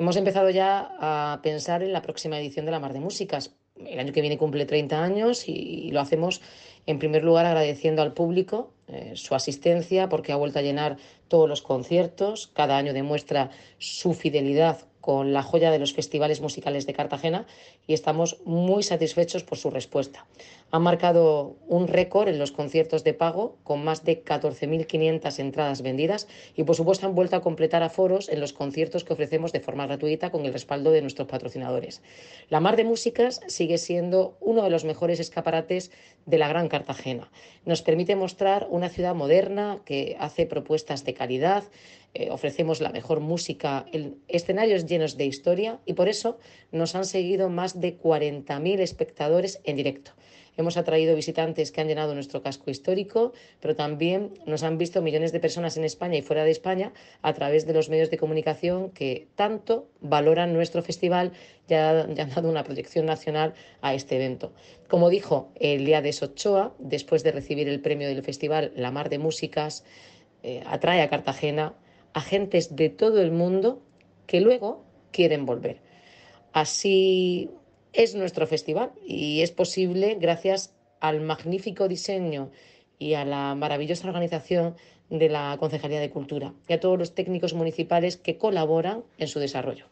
Hemos empezado ya a pensar en la próxima edición de la Mar de Músicas. El año que viene cumple 30 años y, lo hacemos en primer lugar agradeciendo al público eh, su asistencia porque ha vuelto a llenar todos los conciertos, cada año demuestra su fidelidad con la joya de los festivales musicales de Cartagena y estamos muy satisfechos por su respuesta. han marcado un récord en los conciertos de pago con más de 14.500 entradas vendidas y por supuesto han vuelto a completar aforos en los conciertos que ofrecemos de forma gratuita con el respaldo de nuestros patrocinadores. La Mar de Músicas sigue siendo uno de los mejores escaparates de la Gran Cartagena. Nos permite mostrar una ciudad moderna que hace propuestas de calidad, eh, ofrecemos la mejor música, el, escenarios llenos de historia y por eso nos han seguido más de 40.000 espectadores en directo. Hemos atraído visitantes que han llenado nuestro casco histórico, pero también nos han visto millones de personas en España y fuera de España a través de los medios de comunicación que tanto valoran nuestro festival y, han dado una proyección nacional a este evento. Como dijo el día de Sochoa, después de recibir el premio del festival La Mar de Músicas, eh, atrae a Cartagena Agentes de todo el mundo que luego quieren volver. Así es nuestro festival y es posible gracias al magnífico diseño y a la maravillosa organización de la Concejalía de Cultura y a todos los técnicos municipales que colaboran en su desarrollo.